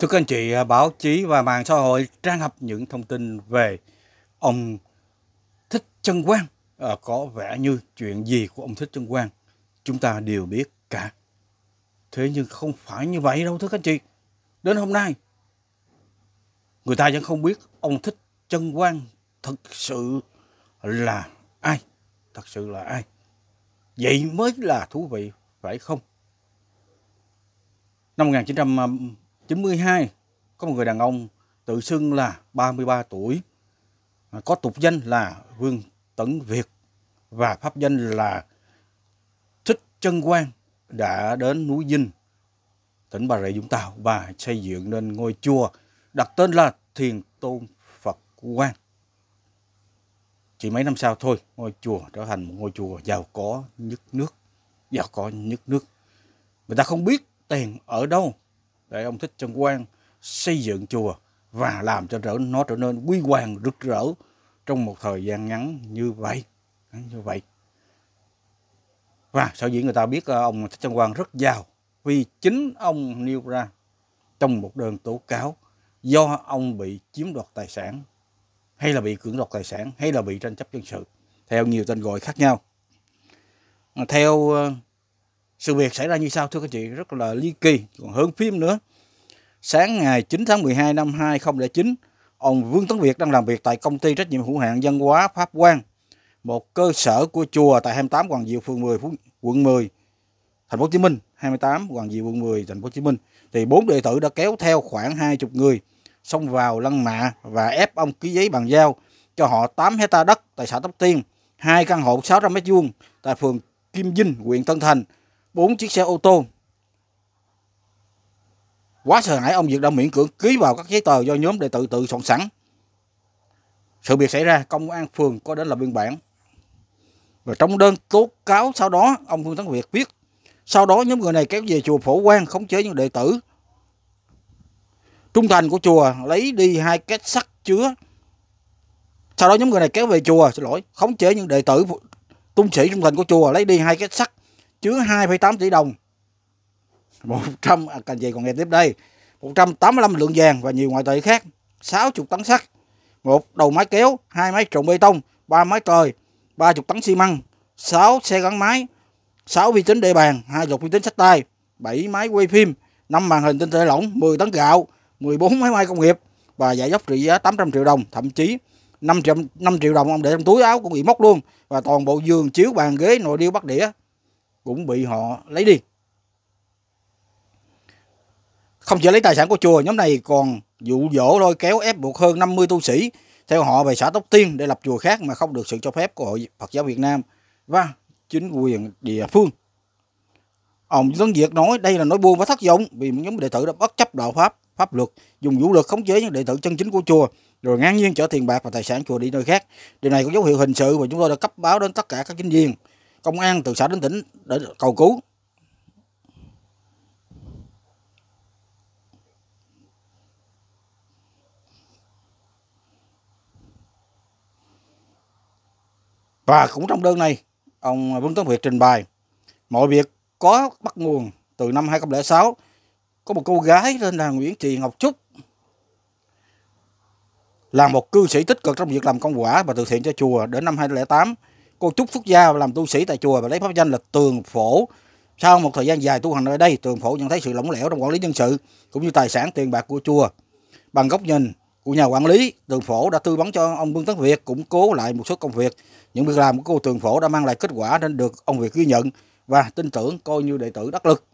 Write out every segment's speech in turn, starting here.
Thưa các anh chị, à, báo chí và mạng xã hội trang hợp những thông tin về ông Thích Trân Quang. À, có vẻ như chuyện gì của ông Thích Trân Quang chúng ta đều biết cả. Thế nhưng không phải như vậy đâu thưa các anh chị. Đến hôm nay, người ta vẫn không biết ông Thích Trân Quang thật sự là ai. Thật sự là ai. Vậy mới là thú vị, phải không? Năm 1900 92 có một người đàn ông tự xưng là 33 tuổi à, có tục danh là Vương Tấn Việt và pháp danh là Thích Chân Quang đã đến núi Dinh, tỉnh Bà Rịa Vũng Tàu và xây dựng nên ngôi chùa đặt tên là Thiền Tôn Phật Quang. Chỉ mấy năm sau thôi, ngôi chùa trở thành một ngôi chùa giàu có nhất nước, giàu có nhất nước. Người ta không biết tiền ở đâu để ông Thích Trân Quang xây dựng chùa và làm cho trở nó trở nên quý hoàng rực rỡ trong một thời gian ngắn như vậy như vậy và sở dĩ người ta biết ờ, ông Thích Trân Quang rất giàu vì chính ông nêu ra trong một đơn tố cáo do ông bị chiếm đoạt tài sản hay là bị cưỡng đoạt tài sản hay là bị tranh chấp dân sự theo nhiều tên gọi khác nhau ờ, theo ờ, sự việc xảy ra như sau thưa các chị rất là ly kỳ, còn hơn phim nữa. Sáng ngày 9 tháng 12 năm 2009, ông Vương Tấn Việt đang làm việc tại công ty trách nhiệm hữu hạn dân hóa Pháp Quang, một cơ sở của chùa tại 28 Hoàng Diệu phường 10 quận 10 thành phố Hồ Chí Minh, 28 Hoàng Diệu quận 10 thành phố Hồ Chí Minh thì bốn đệ tử đã kéo theo khoảng 20 người xông vào lăng mạ và ép ông ký giấy bàn giao cho họ 8 hecta đất tại xã Tóc Tiên, hai căn hộ 600 m vuông tại phường Kim Dinh, huyện Tân Thành bốn chiếc xe ô tô. Quá sợ hãi ông Việt đã miễn cưỡng ký vào các giấy tờ do nhóm đệ tử tự soạn sẵn. Sự việc xảy ra, công an phường có đến là biên bản. Và trong đơn tố cáo sau đó, ông Phương Thắng Việt viết. Sau đó nhóm người này kéo về chùa Phổ Quang khống chế những đệ tử. Trung thành của chùa lấy đi hai két sắt chứa. Sau đó nhóm người này kéo về chùa, xin lỗi, khống chế những đệ tử tung sĩ trung thành của chùa lấy đi hai két sắt chứa 2,8 tỷ đồng 100 à, cần gì còn nghe tiếp đây 185 lượng vàng và nhiều ngoại tệ khác 60 tấn sắt một đầu máy kéo hai máy trộn bê tông ba máy cời 30 tấn xi măng 6 xe gắn máy 6 vi tính địa bàn hai dọc vi tính sách tay 7 máy quay phim 5 màn hình tinh thể lỏng 10 tấn gạo 14 máy may công nghiệp và giải dốc trị giá 800 triệu đồng thậm chí 5 triệu, 5 triệu đồng ông để trong túi áo cũng bị móc luôn và toàn bộ giường chiếu bàn ghế nồi điêu bắt đĩa cũng bị họ lấy đi. Không chỉ lấy tài sản của chùa, nhóm này còn dụ dỗ lôi kéo ép buộc hơn 50 tu sĩ theo họ về xã Tóc Tiên để lập chùa khác mà không được sự cho phép của Hội Phật giáo Việt Nam và chính quyền địa phương. Ông Tấn Việt nói đây là nói buồn và thất vọng vì nhóm đệ tử đã bất chấp đạo pháp, pháp luật, dùng vũ lực khống chế những đệ tử chân chính của chùa rồi ngang nhiên chở tiền bạc và tài sản chùa đi nơi khác. Điều này có dấu hiệu hình sự và chúng tôi đã cấp báo đến tất cả các chính viên công an từ xã đến tỉnh để cầu cứu Và cũng trong đơn này, ông Vương Tấn Việt trình bày mọi việc có bắt nguồn từ năm 2006 có một cô gái tên là Nguyễn Thị Ngọc Trúc là một cư sĩ tích cực trong việc làm công quả và từ thiện cho chùa đến năm 2008 cô Trúc Phúc Giao làm tu sĩ tại chùa và lấy pháp danh là Tường Phổ. Sau một thời gian dài tu hành ở đây, Tường Phổ nhận thấy sự lỏng lẻo trong quản lý nhân sự cũng như tài sản tiền bạc của chùa. Bằng góc nhìn của nhà quản lý, Tường Phổ đã tư vấn cho ông Vương Tấn Việt củng cố lại một số công việc. Những việc làm của cô Tường Phổ đã mang lại kết quả nên được ông Việt ghi nhận và tin tưởng coi như đệ tử đắc lực.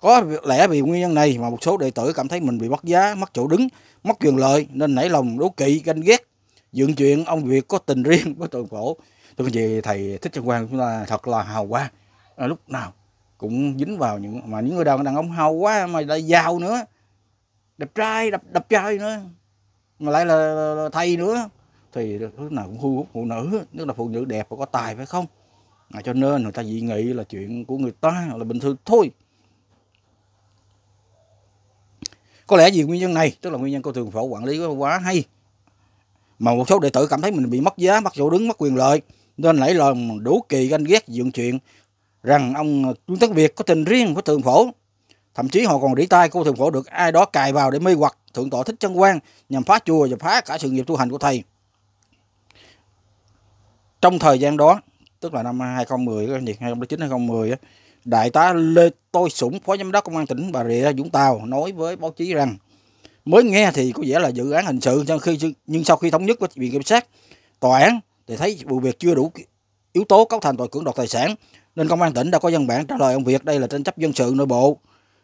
Có lẽ vì nguyên nhân này mà một số đệ tử cảm thấy mình bị mất giá, mất chỗ đứng, mất quyền lợi nên nảy lòng đố kỵ, ganh ghét. Dựng chuyện ông Việt có tình riêng với Tường Phổ thưa quý vị thầy thích trân quang chúng ta thật là hào quá à, lúc nào cũng dính vào những mà những người đàn đàn ông hào quá mà lại giàu nữa đẹp trai đập đập trai nữa mà lại là, thầy nữa thì lúc nào cũng thu hút phụ nữ tức là phụ nữ đẹp và có tài phải không à, cho nên người ta dị nghị là chuyện của người ta là bình thường thôi có lẽ vì nguyên nhân này tức là nguyên nhân cô thường phổ quản lý quá hay mà một số đệ tử cảm thấy mình bị mất giá mất chỗ đứng mất quyền lợi nên nảy lòng đủ kỳ ganh ghét dựng chuyện rằng ông Trung Tất Việt có tình riêng với thượng phổ. Thậm chí họ còn rỉ tai cô thượng phổ được ai đó cài vào để mê hoặc thượng tọa thích chân quan nhằm phá chùa và phá cả sự nghiệp tu hành của thầy. Trong thời gian đó, tức là năm 2010, 2009, 2010, Đại tá Lê Tôi Sủng, Phó Giám đốc Công an tỉnh Bà Rịa, Vũng Tàu nói với báo chí rằng mới nghe thì có vẻ là dự án hình sự nhưng sau khi thống nhất với viện kiểm sát tòa án thì thấy vụ việc chưa đủ yếu tố cấu thành tội cưỡng đoạt tài sản nên công an tỉnh đã có văn bản trả lời ông Việt đây là tranh chấp dân sự nội bộ,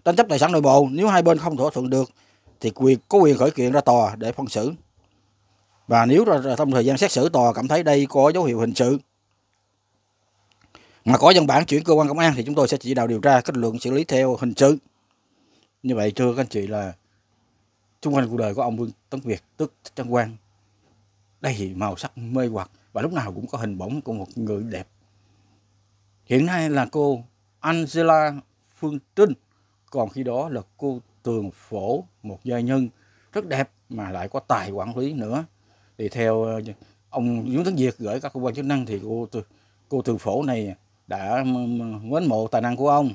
tranh chấp tài sản nội bộ, nếu hai bên không thỏa thuận được thì quyền có quyền khởi kiện ra tòa để phân xử. Và nếu trong thời gian xét xử tòa cảm thấy đây có dấu hiệu hình sự mà có văn bản chuyển cơ quan công an thì chúng tôi sẽ chỉ đạo điều tra kết luận xử lý theo hình sự. Như vậy thưa các anh chị là trung quanh cuộc đời của ông Vương Tấn Việt tức Trân Quang đầy màu sắc mê hoặc và lúc nào cũng có hình bóng của một người đẹp. Hiện nay là cô Angela Phương Trinh, còn khi đó là cô Tường Phổ, một gia nhân rất đẹp mà lại có tài quản lý nữa. Thì theo ờ, ông Nguyễn Tấn Việt gửi các cơ quan chức năng thì cô cô Tường Phổ này đã mến mộ tài năng của ông,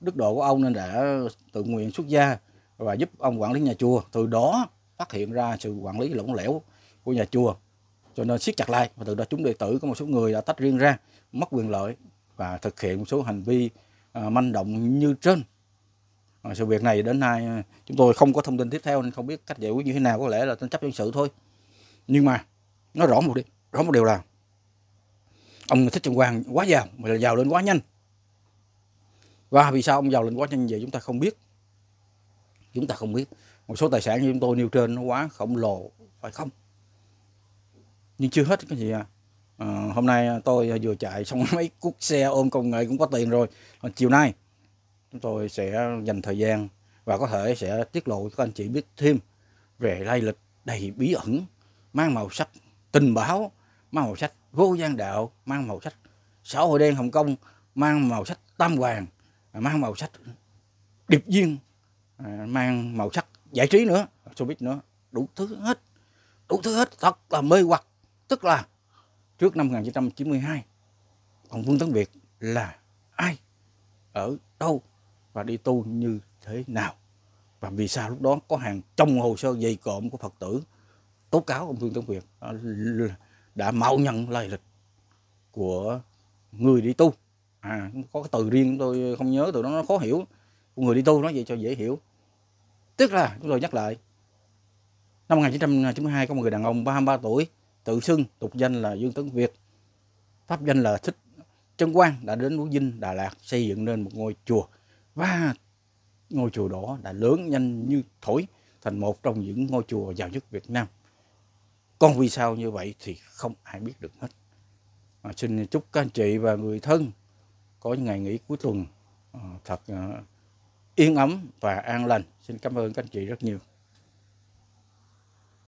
đức độ của ông nên đã tự nguyện xuất gia và giúp ông quản lý nhà chùa. Từ đó phát hiện ra sự quản lý lỏng lẻo của nhà chùa cho nên siết chặt lại và từ đó chúng đệ tử có một số người đã tách riêng ra mất quyền lợi và thực hiện một số hành vi à, manh động như trên à, sự việc này đến nay à, chúng tôi không có thông tin tiếp theo nên không biết cách giải quyết như thế nào có lẽ là tranh chấp dân sự thôi nhưng mà nó rõ một điều rõ một điều là ông thích trần quang quá giàu mà là giàu lên quá nhanh và vì sao ông giàu lên quá nhanh vậy chúng ta không biết chúng ta không biết một số tài sản như chúng tôi nêu trên nó quá khổng lồ phải không nhưng chưa hết cái gì à À, hôm nay à, tôi à, vừa chạy xong mấy cuốc xe ôm công nghệ cũng có tiền rồi. Ờ, chiều nay chúng tôi sẽ dành thời gian và có thể sẽ tiết lộ cho các anh chị biết thêm về lai lịch đầy bí ẩn, mang màu sắc tình báo, mang màu sắc vô gian đạo, mang màu sắc xã hội đen Hồng Kông, mang màu sắc tam hoàng, à, mang màu sắc điệp viên, mang màu sắc giải trí nữa, showbiz nữa, đủ thứ hết, đủ thứ hết thật là mê hoặc Tức là trước năm 1992, ông Vương Tấn Việt là ai, ở đâu và đi tu như thế nào. Và vì sao lúc đó có hàng trong hồ sơ dày cộm của Phật tử tố cáo ông Vương Tấn Việt à, đã mạo nhận lai lịch của người đi tu. À, có cái từ riêng tôi không nhớ từ đó nó khó hiểu. Người đi tu nói vậy cho dễ hiểu. Tức là, chúng tôi nhắc lại, năm 1992 có một người đàn ông 33 tuổi tự xưng tục danh là Dương Tấn Việt pháp danh là Thích Trân Quang đã đến Quốc Dinh Đà Lạt xây dựng nên một ngôi chùa và ngôi chùa đó đã lớn nhanh như thổi thành một trong những ngôi chùa giàu nhất Việt Nam còn vì sao như vậy thì không ai biết được hết à, xin chúc các anh chị và người thân có những ngày nghỉ cuối tuần à, thật à, yên ấm và an lành xin cảm ơn các anh chị rất nhiều